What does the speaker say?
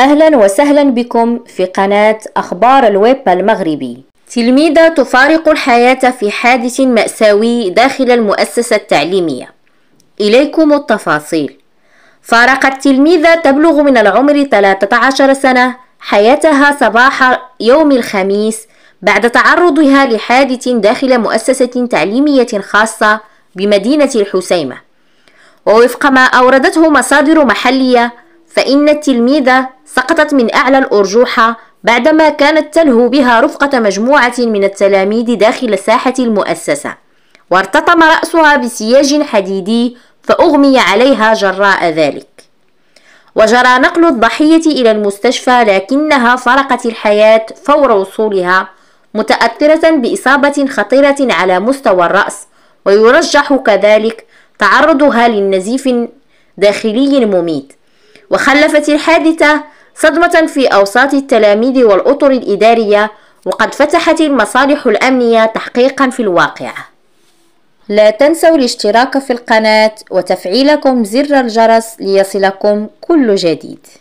أهلا وسهلا بكم في قناة أخبار الويب المغربي تلميذة تفارق الحياة في حادث مأساوي داخل المؤسسة التعليمية إليكم التفاصيل فارقت تلميذة تبلغ من العمر 13 سنة حياتها صباح يوم الخميس بعد تعرضها لحادث داخل مؤسسة تعليمية خاصة بمدينة الحسيمة ووفق ما أوردته مصادر محلية فإن التلميذة سقطت من أعلى الأرجوحة بعدما كانت تلهو بها رفقة مجموعة من التلاميذ داخل ساحة المؤسسة وارتطم رأسها بسياج حديدي فأغمي عليها جراء ذلك وجرى نقل الضحية إلى المستشفى لكنها فرقت الحياة فور وصولها متأثرة بإصابة خطيرة على مستوى الرأس ويرجح كذلك تعرضها للنزيف داخلي مميت وخلفت الحادثة صدمة في أوساط التلاميذ والأطر الإدارية وقد فتحت المصالح الأمنية تحقيقا في الواقع لا تنسوا الاشتراك في القناة وتفعيلكم زر الجرس ليصلكم كل جديد